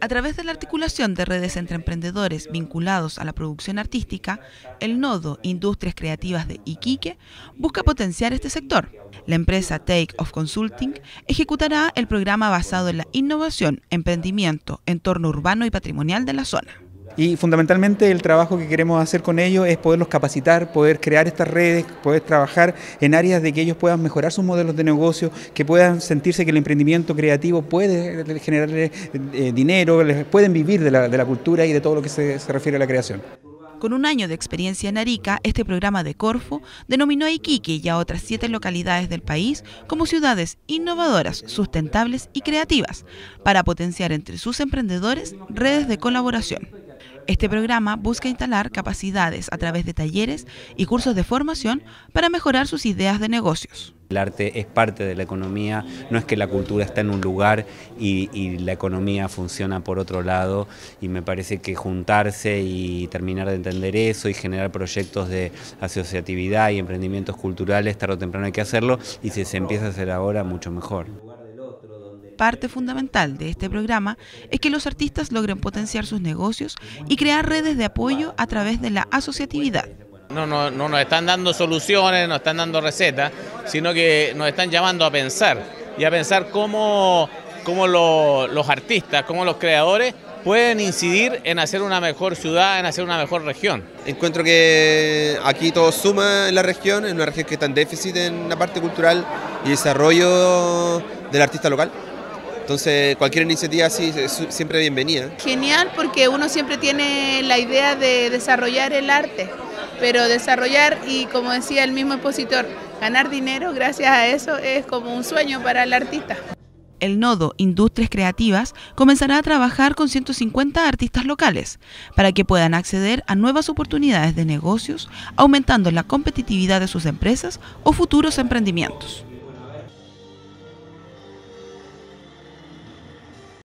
A través de la articulación de redes entre emprendedores vinculados a la producción artística, el nodo Industrias Creativas de Iquique busca potenciar este sector. La empresa Take of Consulting ejecutará el programa basado en la innovación, emprendimiento, entorno urbano y patrimonial de la zona. Y fundamentalmente el trabajo que queremos hacer con ellos es poderlos capacitar, poder crear estas redes, poder trabajar en áreas de que ellos puedan mejorar sus modelos de negocio, que puedan sentirse que el emprendimiento creativo puede generar eh, dinero, pueden vivir de la, cultura y de todo lo que se, se refiere a la creación. Con un año de experiencia en Arica, este programa de Corfo denominó a Iquique y a otras siete localidades del país como ciudades innovadoras, sustentables y creativas, para potenciar entre sus emprendedores redes de colaboración. Este programa busca instalar capacidades a través de talleres y cursos de formación para mejorar sus ideas de negocios. El arte es parte de la economía, no es que la cultura está en un lugar y, la economía funciona por otro lado y me parece que juntarse y terminar de entender eso y generar proyectos de asociatividad y emprendimientos culturales tarde o temprano hay que hacerlo y si se empieza a hacer ahora mucho mejor parte fundamental de este programa es que los artistas logren potenciar sus negocios y crear redes de apoyo a través de la asociatividad. No, nos están dando soluciones, nos están dando recetas, sino que nos están llamando a pensar y a pensar cómo, cómo los artistas, cómo los creadores pueden incidir en hacer una mejor ciudad, en hacer una mejor región. Encuentro que aquí todo suma en la región, en una región que está en déficit en la parte cultural y desarrollo del artista local. Entonces, cualquier iniciativa así es siempre bienvenida. Genial, porque uno siempre tiene la idea de desarrollar el arte, pero desarrollar y, como decía el mismo expositor, ganar dinero gracias a eso es como un sueño para el artista. El nodo Industrias Creativas comenzará a trabajar con 150 artistas locales para que puedan acceder a nuevas oportunidades de negocios, aumentando la competitividad de sus empresas o futuros emprendimientos.